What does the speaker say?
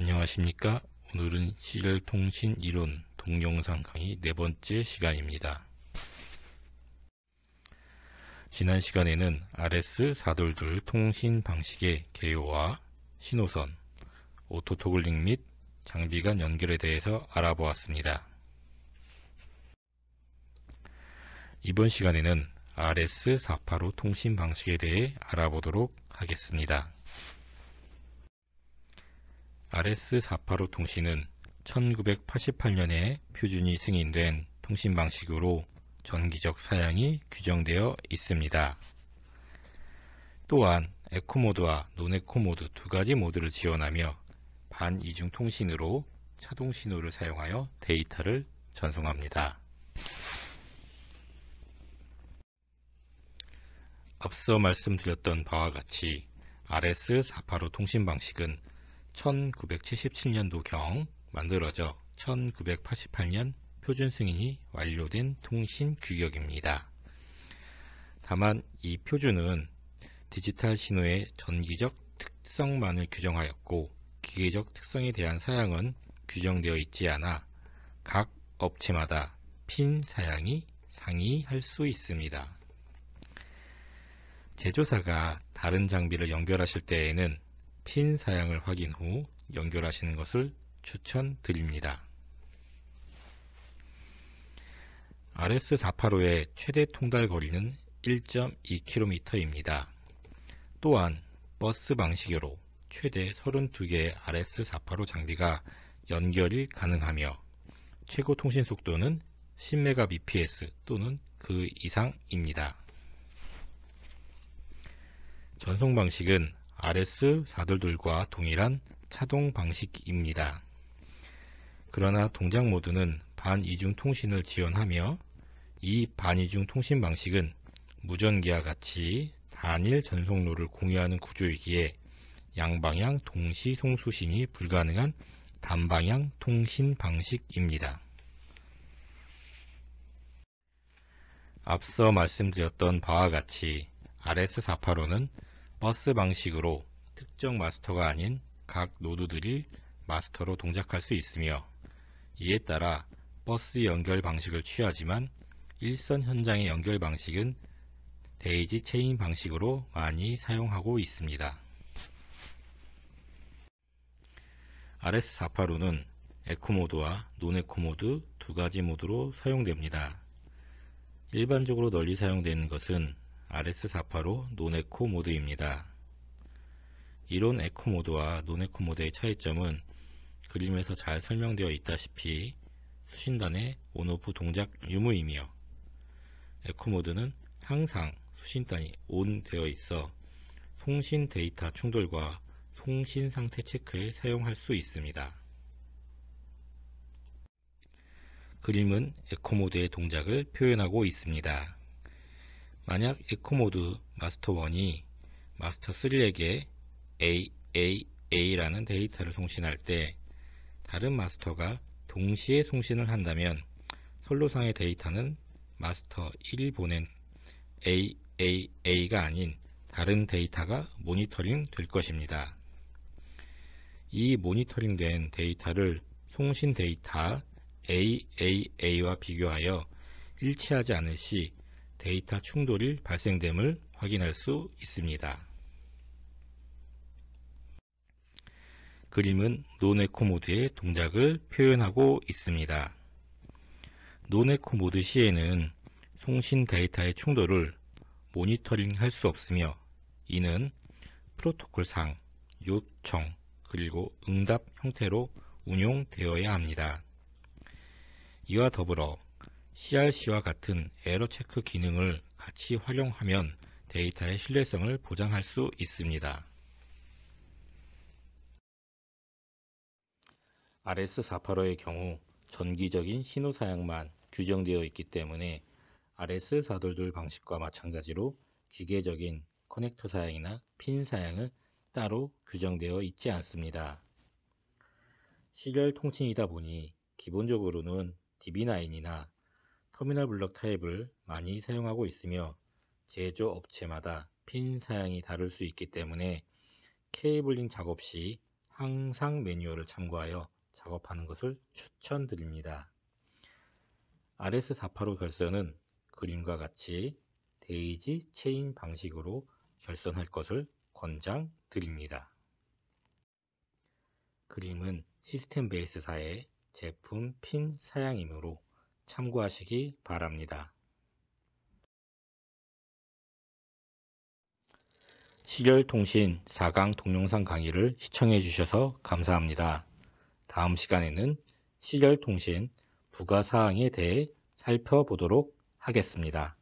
안녕하십니까 오늘은 시절통신 이론 동영상 강의 네 번째 시간입니다 지난 시간에는 RS422 통신 방식의 개요와 신호선, 오토 토글링 및 장비 간 연결에 대해서 알아보았습니다 이번 시간에는 RS485 통신 방식에 대해 알아보도록 하겠습니다. RS-485 통신은 1988년에 표준이 승인된 통신 방식으로 전기적 사양이 규정되어 있습니다. 또한 에코 모드와 논에코 모드 두 가지 모드를 지원하며 반이중 통신으로 차동 신호를 사용하여 데이터를 전송합니다. 앞서 말씀드렸던 바와 같이 RS-485 통신 방식은 1977년도경 만들어져 1988년 표준 승인이 완료된 통신 규격입니다. 다만 이 표준은 디지털 신호의 전기적 특성만을 규정하였고 기계적 특성에 대한 사양은 규정되어 있지 않아 각 업체마다 핀 사양이 상이할 수 있습니다. 제조사가 다른 장비를 연결하실 때에는 핀 사양을 확인 후 연결하시는 것을 추천드립니다. RS485의 최대 통달 거리는 1.2km입니다. 또한 버스 방식으로 최대 32개의 RS485 장비가 연결이 가능하며 최고 통신 속도는 10Mbps 또는 그 이상입니다. 전송 방식은 RS422과 동일한 차동 방식입니다. 그러나 동작 모드는 반이중 통신을 지원하며 이 반이중 통신 방식은 무전기와 같이 단일 전송로를 공유하는 구조이기에 양방향 동시 송수신이 불가능한 단방향 통신 방식입니다. 앞서 말씀드렸던 바와 같이 RS485는 버스 방식으로 특정 마스터가 아닌 각 노드들이 마스터로 동작할 수 있으며 이에 따라 버스 연결 방식을 취하지만 일선 현장의 연결 방식은 데이지 체인 방식으로 많이 사용하고 있습니다. r s 4 8 5는 에코모드와 논에코모드 두 가지 모드로 사용됩니다. 일반적으로 널리 사용되는 것은 RS485 노네코 모드입니다. 이론 에코 모드와 노네코 모드의 차이점은 그림에서 잘 설명되어 있다시피 수신단의 온오프 동작 유무이며 에코 모드는 항상 수신단이 온 되어 있어 통신 데이터 충돌과 통신 상태 체크에 사용할 수 있습니다. 그림은 에코 모드의 동작을 표현하고 있습니다. 만약 에코모드 마스터1이 마스터3에게 AAA라는 데이터를 송신할 때 다른 마스터가 동시에 송신을 한다면 선로상의 데이터는 마스터 1이 보낸 AAA가 아닌 다른 데이터가 모니터링 될 것입니다. 이 모니터링 된 데이터를 송신 데이터 AAA와 비교하여 일치하지 않을 시 데이터 충돌이 발생됨을 확인할 수 있습니다. 그림은 노네코 모드의 동작을 표현하고 있습니다. 노네코 모드 시에는 송신 데이터의 충돌을 모니터링 할 수 없으며 이는 프로토콜상 요청 그리고 응답 형태로 운용되어야 합니다. 이와 더불어 CRC와 같은 에러 체크 기능을 같이 활용하면 데이터의 신뢰성을 보장할 수 있습니다. RS485의 경우 전기적인 신호 사양만 규정되어 있기 때문에 RS422 방식과 마찬가지로 기계적인 커넥터 사양이나 핀 사양은 따로 규정되어 있지 않습니다. 시절 통신이다 보니 기본적으로는 DB9이나 터미널 블럭 타입을 많이 사용하고 있으며 제조업체마다 핀 사양이 다를 수 있기 때문에 케이블링 작업 시 항상 매뉴얼을 참고하여 작업하는 것을 추천드립니다. RS485 결선은 그림과 같이 데이지 체인 방식으로 결선할 것을 권장드립니다. 그림은 시스템 베이스사의 제품 핀 사양이므로 참고하시기 바랍니다. 시결통신 4강 동영상 강의를 시청해 주셔서 감사합니다. 다음 시간에는 시결통신 부가사항에 대해 살펴보도록 하겠습니다.